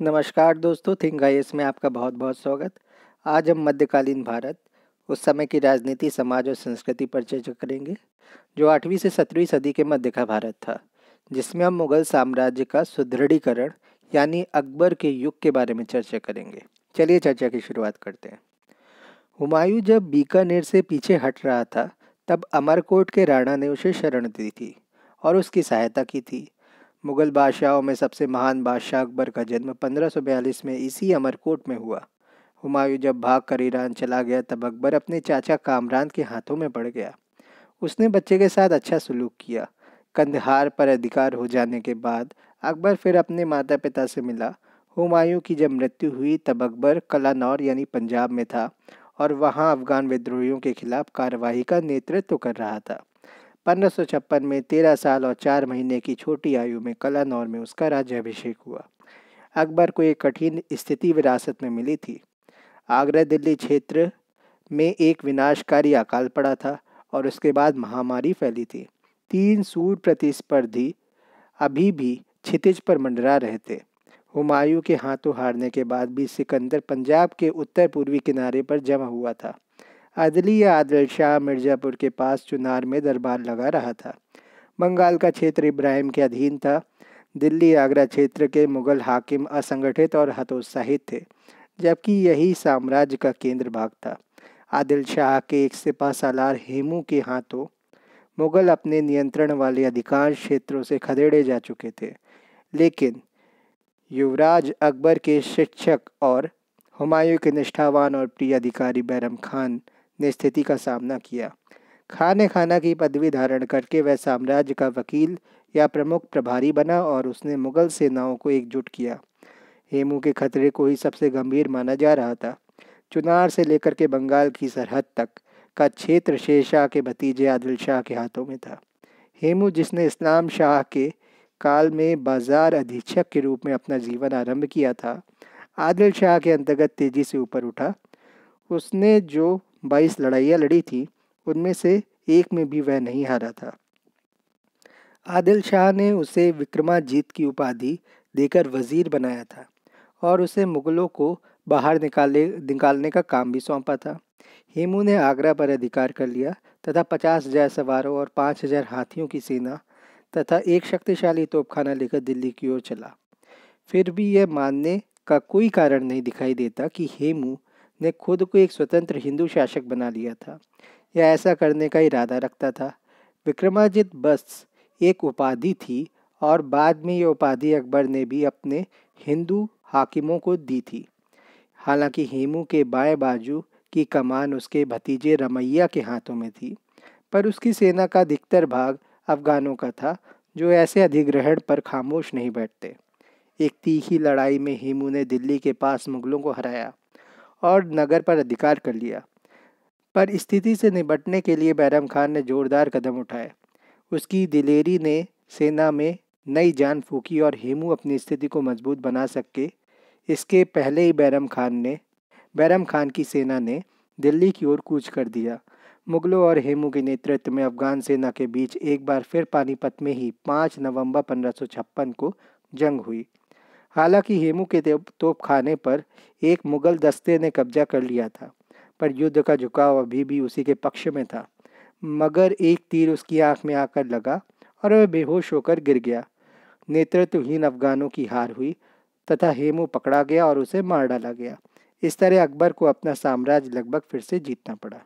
नमस्कार दोस्तों thing I में आपका बहुत बहुत स्वागत आज हम मध्यकालीन भारत उस समय की राजनीति समाज और संस्कृति पर चर्चा करेंगे जो आठवीं से सत्रहवीं सदी के मध्य का भारत था जिसमें हम मुगल साम्राज्य का सुदृढ़ीकरण यानी अकबर के युग के बारे में चर्चा करेंगे चलिए चर्चा की शुरुआत करते हैं हुमायूं जब बीकानेर से पीछे हट रहा था तब अमरकोट के राणा ने उसे शरण दी थी और उसकी सहायता की थी मुग़ल बादशाहों में सबसे महान बादशाह अकबर का जन्म 1542 में इसी अमरकोट में हुआ हुमायूं जब भाग कर ईरान चला गया तब अकबर अपने चाचा कामरान के हाथों में पड़ गया उसने बच्चे के साथ अच्छा सलूक किया कंधहार पर अधिकार हो जाने के बाद अकबर फिर अपने माता पिता से मिला हुमायूं की जब मृत्यु हुई तब अकबर कलानौर यानी पंजाब में था और वहाँ अफगान विद्रोहियों के खिलाफ कार्रवाई का नेतृत्व कर रहा था पंद्रह में तेरह साल और चार महीने की छोटी आयु में कलानौर में उसका राज्याभिषेक हुआ अकबर को एक कठिन स्थिति विरासत में मिली थी आगरा दिल्ली क्षेत्र में एक विनाशकारी अकाल पड़ा था और उसके बाद महामारी फैली थी तीन सूर प्रतिस्पर्धी अभी भी छितिज पर मंडरा रहे थे हुमायूं के हाथों हारने के बाद भी सिकंदर पंजाब के उत्तर पूर्वी किनारे पर जमा हुआ था या आदिल शाह मिर्ज़ापुर के पास चुनार में दरबार लगा रहा था बंगाल का क्षेत्र इब्राहिम के अधीन था दिल्ली आगरा क्षेत्र के मुग़ल हाकिम असंगठित और हतोत्साहित थे जबकि यही साम्राज्य का केंद्र भाग था आदिल शाह के एक सिपा सालार हेमू के हाथों मुग़ल अपने नियंत्रण वाले अधिकांश क्षेत्रों से खदेड़े जा चुके थे लेकिन युवराज अकबर के शिक्षक और हुमायूं के निष्ठावान और प्रिय अधिकारी बैरम खान ने स्थिति का सामना किया खान खाना की पदवी धारण करके वह साम्राज्य का वकील या प्रमुख प्रभारी बना और उसने मुगल सेनाओं को एकजुट किया हेमू के खतरे को ही सबसे गंभीर माना जा रहा था चुनार से लेकर के बंगाल की सरहद तक का क्षेत्र शेरशाह के भतीजे आदिल शाह के हाथों में था हेमू जिसने इस्लाम शाह के काल में बाजार अधीक्षक के रूप में अपना जीवन आरंभ किया था आदिल शाह के अंतर्गत तेजी से ऊपर उठा उसने जो बाईस लड़ाइयाँ लड़ी थी उनमें से एक में भी वह नहीं हारा था आदिल शाह ने उसे विक्रमाजीत की उपाधि देकर वजीर बनाया था और उसे मुगलों को बाहर निकाले निकालने का काम भी सौंपा था हेमू ने आगरा पर अधिकार कर लिया तथा पचास हजार सवारों और पाँच हजार हाथियों की सेना तथा एक शक्तिशाली तोपखाना लेकर दिल्ली की ओर चला फिर भी यह मानने का कोई कारण नहीं दिखाई देता कि हेमू ने खुद को एक स्वतंत्र हिंदू शासक बना लिया था या ऐसा करने का इरादा रखता था विक्रमाजीत बस एक उपाधि थी और बाद में ये उपाधि अकबर ने भी अपने हिंदू हाकिमों को दी थी हालांकि हेमू के बाएं बाजू की कमान उसके भतीजे रमैया के हाथों में थी पर उसकी सेना का अधिकतर भाग अफगानों का था जो ऐसे अधिग्रहण पर खामोश नहीं बैठते एक तीखी लड़ाई में हेमू ने दिल्ली के पास मुगलों को हराया और नगर पर अधिकार कर लिया पर स्थिति से निपटने के लिए बैरम खान ने जोरदार कदम उठाए उसकी दिलेरी ने सेना में नई जान फूकी और हेमू अपनी स्थिति को मजबूत बना सके इसके पहले ही बैरम खान ने बैरम खान की सेना ने दिल्ली की ओर कूच कर दिया मुगलों और हेमू के नेतृत्व में अफगान सेना के बीच एक बार फिर पानीपत में ही पाँच नवंबर छप्पन को जंग हुई हालांकि हेमू के तोपखाने पर एक मुग़ल दस्ते ने कब्जा कर लिया था पर युद्ध का झुकाव अभी भी उसी के पक्ष में था मगर एक तीर उसकी आंख में आकर लगा और वह बेहोश होकर गिर गया नेतृत्वहीन अफगानों की हार हुई तथा हेमू पकड़ा गया और उसे मार डाला गया इस तरह अकबर को अपना साम्राज्य लगभग फिर से जीतना पड़ा